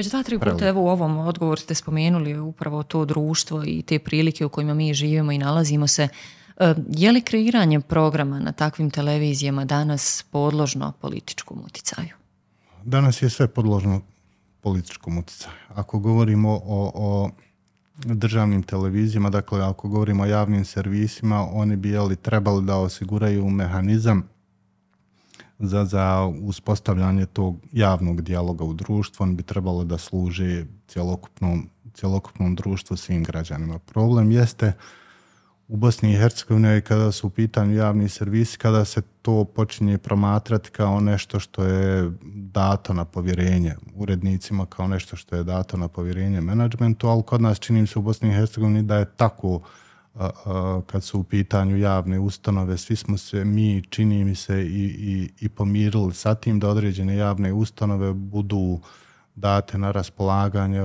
Već dva, tri puta evo u ovom odgovoru ste spomenuli upravo to društvo i te prilike u kojima mi živimo i nalazimo se. E, je li kreiranje programa na takvim televizijama danas podložno političkom uticaju? Danas je sve podložno političkom uticaju. Ako govorimo o, državnim televizijama, dakle ako govorimo o javnim servisima, oni bi jeli trebali da osiguraju mehanizam za, za uspostavljanje tog javnog dijaloga u društvu, on bi trebalo da služi cjelokupnom, cjelokupnom društvu svim građanima. Problem jeste u Bosni i Hercegovini kada su u pitanju javni servisi, kada se to počinje promatrati kao nešto što je dato na povjerenje urednicima, kao nešto što je dato na povjerenje menadžmentu, ali kod nas činim se u Bosni i Hercegovini da je tako kad su u pitanju javne ustanove, svi smo se mi, čini mi se, i, i, pomirili sa tim da određene javne ustanove budu date na raspolaganje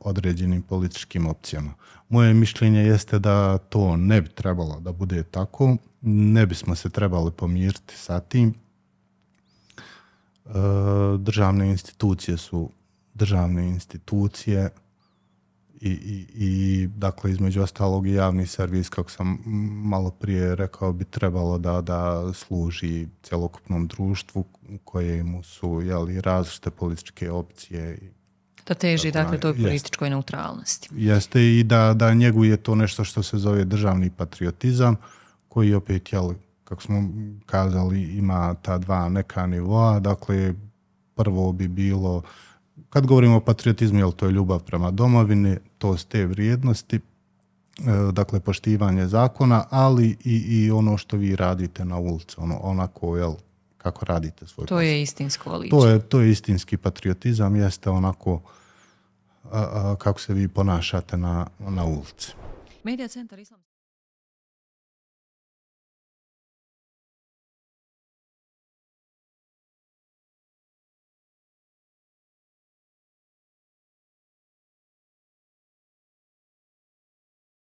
određenim političkim opcijama. Moje mišljenje jeste da to ne bi trebalo da bude tako, ne bismo se trebali pomiriti sa tim. E, državne institucije su državne institucije, i, i, dakle između ostalog i javni servis kako sam malo prije rekao bi trebalo da, da služi cjelokupnom društvu u kojemu su jeli, različite političke opcije da teži dakle, dakle toj političkoj neutralnosti. Jeste i da, da njeguje to nešto što se zove državni patriotizam koji opet jeli, kako smo kazali ima ta dva neka nivoa dakle prvo bi bilo kad govorimo o patriotizmu, jel to je ljubav prema domovini, to su te vrijednosti, e, dakle poštivanje zakona, ali i, ono što vi radite na ulici, ono, onako, jel, kako radite svoj To je istinsko To je, to je istinski patriotizam, jeste onako kako se vi ponašate na, na ulici.